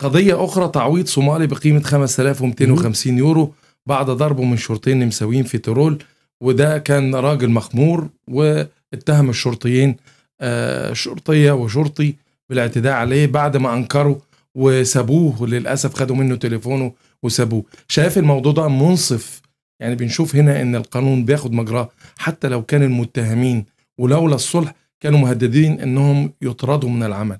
قضية أخرى تعويض صومالي بقيمة 5250 يورو بعد ضربه من شرطيين نمساويين في تيرول وده كان راجل مخمور واتهم الشرطيين آه، شرطية وشرطي بالاعتداء عليه بعد ما أنكروا وسابوه وللأسف خدوا منه تليفونه وسابوه شايف الموضوع ده منصف يعني بنشوف هنا ان القانون بياخد مجراه حتى لو كان المتهمين ولولا الصلح كانوا مهددين انهم يطردوا من العمل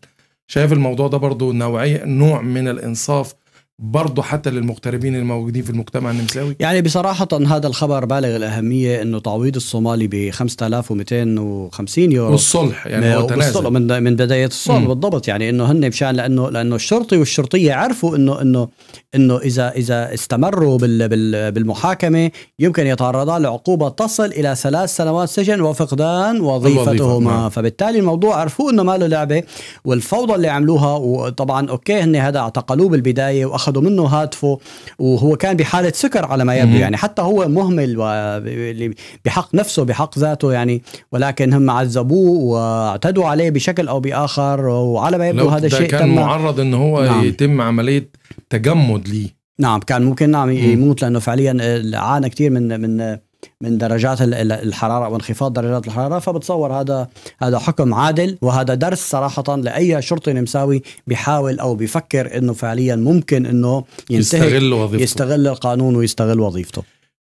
شايف الموضوع ده برضو نوعية نوع من الإنصاف برضه حتى للمغتربين الموجودين في المجتمع النمساوي؟ يعني بصراحة هذا الخبر بالغ الأهمية أنه تعويض الصومالي ب 5250 يورو والصلح يعني هو تنازل من, من بداية الصلح بالضبط يعني أنه هن مشان لأنه لأنه الشرطي والشرطية عرفوا أنه أنه أنه إذا إذا استمروا بال بال بالمحاكمة يمكن يتعرضان لعقوبة تصل إلى ثلاث سنوات سجن وفقدان وظيفتهما نعم. فبالتالي الموضوع عرفوا أنه ما له لعبة والفوضى اللي عملوها وطبعا أوكي هن هذا اعتقلوه بالبداية وأخذ اخذوا منه هاتفه وهو كان بحاله سكر على ما يبدو يعني حتى هو مهمل بحق نفسه بحق ذاته يعني ولكن هم عذبوه واعتدوا عليه بشكل او باخر وعلى ما يبدو هذا الشيء كان تم معرض ان هو نعم. يتم عمليه تجمد ليه نعم كان ممكن نعم يموت لانه فعليا آه، عانى كثير من من آه، من درجات الحراره وانخفاض درجات الحراره فبتصور هذا هذا حكم عادل وهذا درس صراحه لاي شرطي نمساوي بيحاول او بيفكر انه فعليا ممكن انه يستغل وظيفته يستغل القانون ويستغل وظيفته